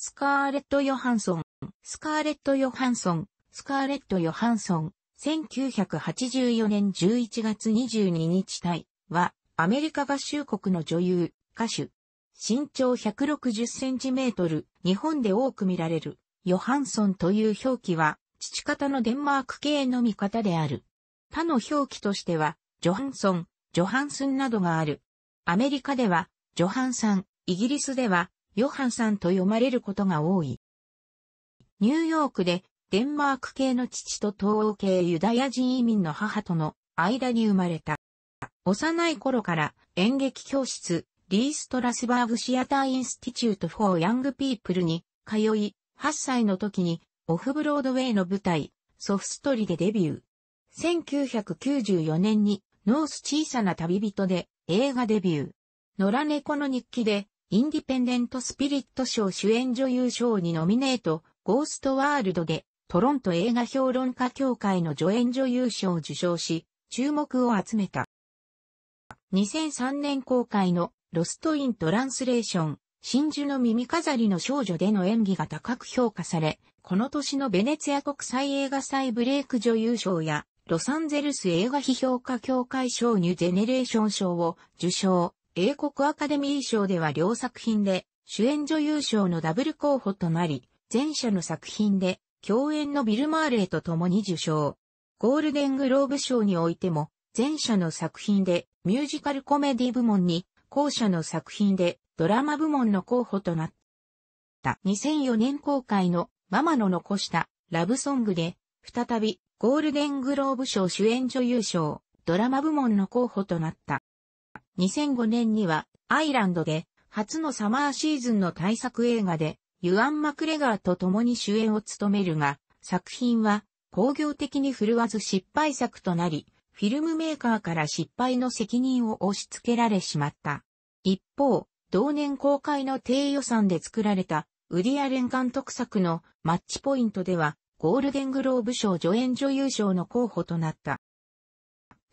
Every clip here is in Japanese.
スカーレット・ヨハンソン、スカーレット・ヨハンソン、スカーレット・ヨハンソン、1984年11月22日体は、アメリカ合衆国の女優、歌手。身長160センチメートル、日本で多く見られる、ヨハンソンという表記は、父方のデンマーク系の味方である。他の表記としては、ジョハンソン、ジョハンスンなどがある。アメリカでは、ジョハンさん、イギリスでは、ヨハンさんと読まれることが多い。ニューヨークでデンマーク系の父と東欧系ユダヤ人移民の母との間に生まれた。幼い頃から演劇教室、リーストラスバーグシアターインスティチュート・フォー・ヤング・ピープルに通い、8歳の時にオフブロードウェイの舞台、ソフストリでデビュー。1994年にノース小さな旅人で映画デビュー。野良猫の日記でインディペンデント・スピリット賞主演女優賞にノミネート、ゴーストワールドで、トロント映画評論家協会の助演女優賞を受賞し、注目を集めた。2003年公開のロスト・イン・トランスレーション、真珠の耳飾りの少女での演技が高く評価され、この年のベネツィア国際映画祭ブレイク女優賞や、ロサンゼルス映画批評家協会賞ニュージェネレーション賞を受賞。英国アカデミー賞では両作品で主演女優賞のダブル候補となり、前者の作品で共演のビル・マーレーと共に受賞。ゴールデングローブ賞においても、前者の作品でミュージカルコメディ部門に、後者の作品でドラマ部門の候補となった。2004年公開のママの残したラブソングで、再びゴールデングローブ賞主演女優賞、ドラマ部門の候補となった。2005年にはアイランドで初のサマーシーズンの大作映画でユアン・マクレガーと共に主演を務めるが、作品は工業的に振るわず失敗作となり、フィルムメーカーから失敗の責任を押し付けられしまった。一方、同年公開の低予算で作られたウディアレン監督作のマッチポイントではゴールデングローブ賞助演女優賞の候補となった。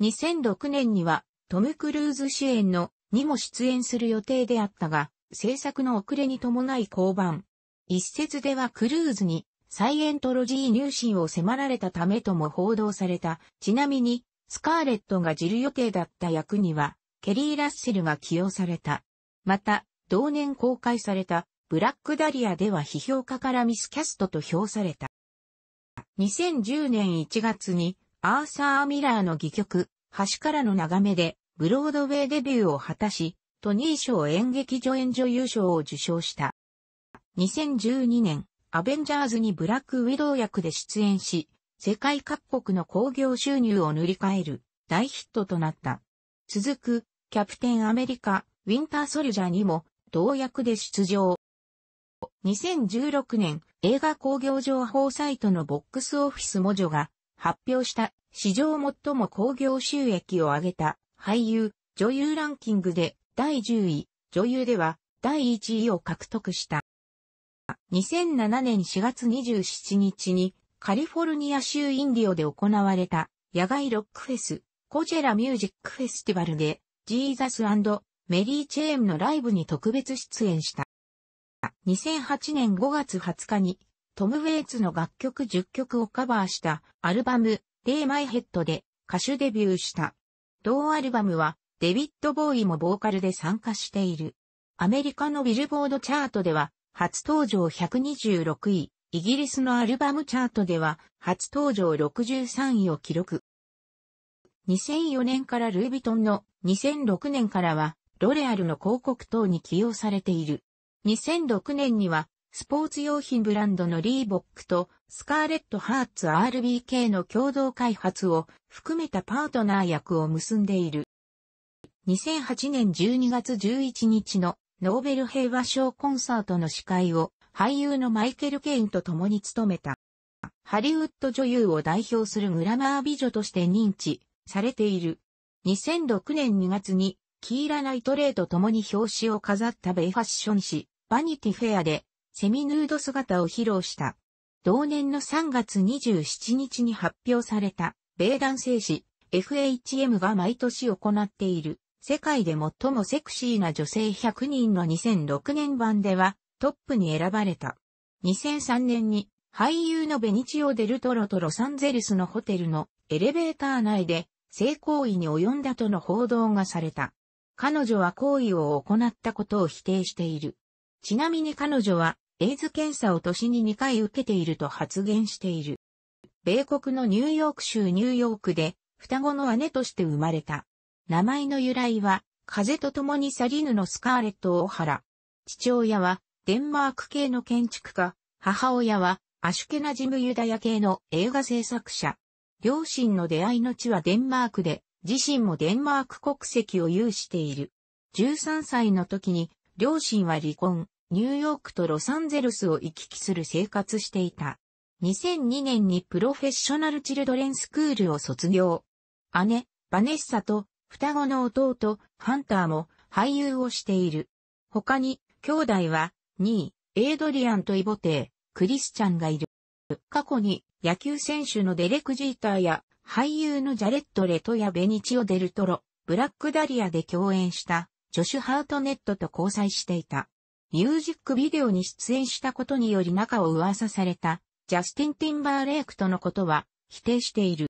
2006年にはトム・クルーズ主演のにも出演する予定であったが、制作の遅れに伴い降板。一説ではクルーズにサイエントロジー入信を迫られたためとも報道された。ちなみに、スカーレットがジル予定だった役には、ケリー・ラッセルが起用された。また、同年公開された、ブラックダリアでは批評家からミスキャストと評された。2010年1月に、アーサー・ミラーの戯曲、橋からの眺めで、ブロードウェイデビューを果たし、トニー賞演劇助演女優賞を受賞した。2012年、アベンジャーズにブラックウィドウ役で出演し、世界各国の興行収入を塗り替える大ヒットとなった。続く、キャプテンアメリカ、ウィンターソルジャーにも同役で出場。2016年、映画興行情報サイトのボックスオフィスモジョが発表した史上最も興行収益を上げた俳優、女優ランキングで第10位、女優では第1位を獲得した。2007年4月27日にカリフォルニア州インディオで行われた野外ロックフェス、コジェラミュージックフェスティバルでジーザスメリー・チェーンのライブに特別出演した。2008年5月20日にトム・ウェイツの楽曲10曲をカバーしたアルバムレイ・マイヘッドで歌手デビューした。同アルバムはデビッド・ボーイもボーカルで参加している。アメリカのビルボードチャートでは初登場126位、イギリスのアルバムチャートでは初登場63位を記録。2004年からルイ・ヴィトンの2006年からはロレアルの広告等に起用されている。2006年にはスポーツ用品ブランドのリーボックとスカーレットハーツ RBK の共同開発を含めたパートナー役を結んでいる。2008年12月11日のノーベル平和賞コンサートの司会を俳優のマイケル・ケインと共に務めた。ハリウッド女優を代表するグラマー美女として認知されている。2006年2月にキーラ・ナイトレイと共に表紙を飾ったベイファッション誌バニティフェアでセミヌード姿を披露した。同年の3月27日に発表された、米男性誌 FHM が毎年行っている、世界で最もセクシーな女性100人の2006年版では、トップに選ばれた。2003年に、俳優のベニチオ・デルトロとロサンゼルスのホテルのエレベーター内で性行為に及んだとの報道がされた。彼女は行為を行ったことを否定している。ちなみに彼女はエイズ検査を年に2回受けていると発言している。米国のニューヨーク州ニューヨークで双子の姉として生まれた。名前の由来は、風と共に去りぬのスカーレット・オハラ。父親はデンマーク系の建築家、母親はアシュケナジムユダヤ系の映画制作者。両親の出会いの地はデンマークで、自身もデンマーク国籍を有している。13歳の時に両親は離婚。ニューヨークとロサンゼルスを行き来する生活していた。2002年にプロフェッショナルチルドレンスクールを卒業。姉、バネッサと双子の弟、ハンターも俳優をしている。他に、兄弟は、2位、エイドリアンとイボテー、クリスチャンがいる。過去に、野球選手のデレク・ジーターや、俳優のジャレット・レトやベニチオ・デルトロ、ブラック・ダリアで共演した、ジョシュ・ハートネットと交際していた。ミュージックビデオに出演したことにより仲を噂されたジャスティン・ティンバーレイクとのことは否定している。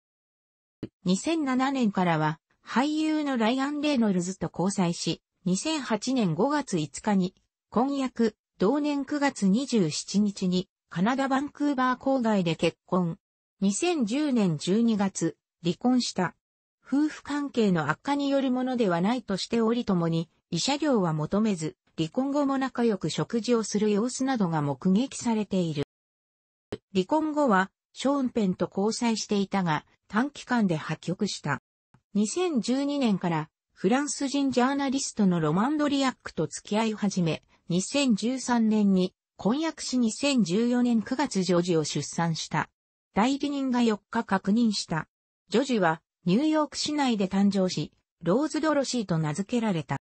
2007年からは俳優のライアン・レイノルズと交際し、2008年5月5日に婚約、同年9月27日にカナダ・バンクーバー郊外で結婚。2010年12月、離婚した。夫婦関係の悪化によるものではないとしておりともに、慰謝料は求めず、離婚後も仲良く食事をする様子などが目撃されている。離婚後は、ショーンペンと交際していたが、短期間で破局した。2012年からフランス人ジャーナリストのロマンドリアックと付き合い始め、2013年に婚約し2014年9月ジョジを出産した。代理人が4日確認した。ジョジはニューヨーク市内で誕生し、ローズ・ドロシーと名付けられた。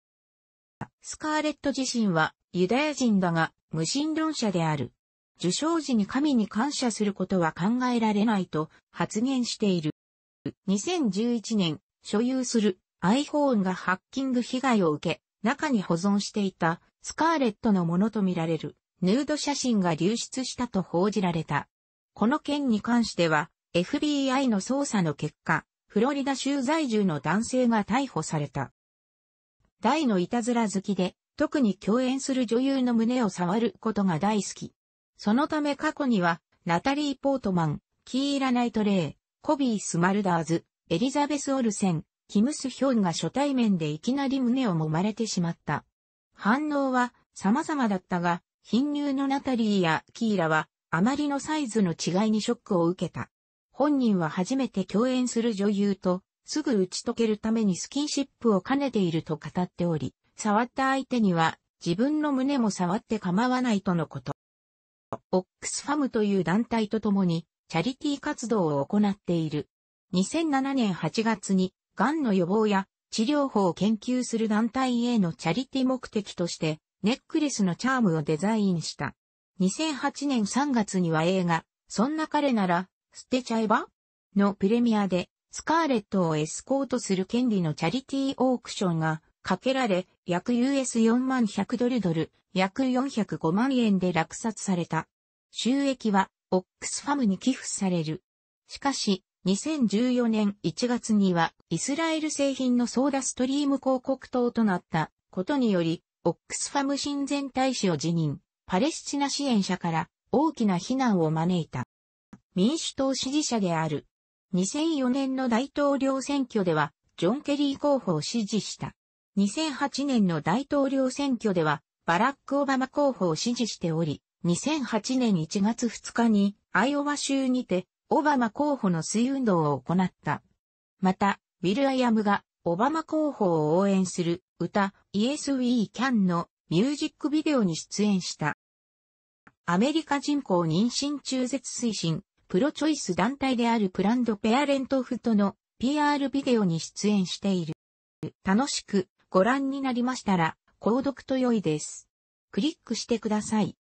スカーレット自身はユダヤ人だが無神論者である。受賞時に神に感謝することは考えられないと発言している。2011年、所有する iPhone がハッキング被害を受け、中に保存していたスカーレットのものとみられるヌード写真が流出したと報じられた。この件に関しては FBI の捜査の結果、フロリダ州在住の男性が逮捕された。大のいたずら好きで、特に共演する女優の胸を触ることが大好き。そのため過去には、ナタリー・ポートマン、キーラ・ナイトレイ、コビー・スマルダーズ、エリザベス・オルセン、キム・スヒョンが初対面でいきなり胸を揉まれてしまった。反応は様々だったが、貧乳のナタリーやキーラは、あまりのサイズの違いにショックを受けた。本人は初めて共演する女優とすぐ打ち解けるためにスキンシップを兼ねていると語っており、触った相手には自分の胸も触って構わないとのこと。オックスファムという団体とともにチャリティ活動を行っている。2007年8月に、癌の予防や治療法を研究する団体へのチャリティ目的として、ネックレスのチャームをデザインした。2008年3月には映画、そんな彼なら、捨てちゃえばのプレミアでスカーレットをエスコートする権利のチャリティーオークションがかけられ、約 US4 万100ドルドル、約405万円で落札された。収益は、オックスファムに寄付される。しかし、2014年1月には、イスラエル製品のソーダストリーム広告等となったことにより、オックスファム親善大使を辞任、パレスチナ支援者から大きな非難を招いた。民主党支持者である2004年の大統領選挙では、ジョン・ケリー候補を支持した。2008年の大統領選挙では、バラック・オバマ候補を支持しており、2008年1月2日に、アイオワ州にて、オバマ候補の水運動を行った。また、ウィル・アイアムが、オバマ候補を応援する歌、イエス・ウィー・キャンのミュージックビデオに出演した。アメリカ人口妊娠中絶推進、プロチョイス団体であるプランドペアレントフットの PR ビデオに出演している。楽しくご覧になりましたら、購読と良いです。クリックしてください。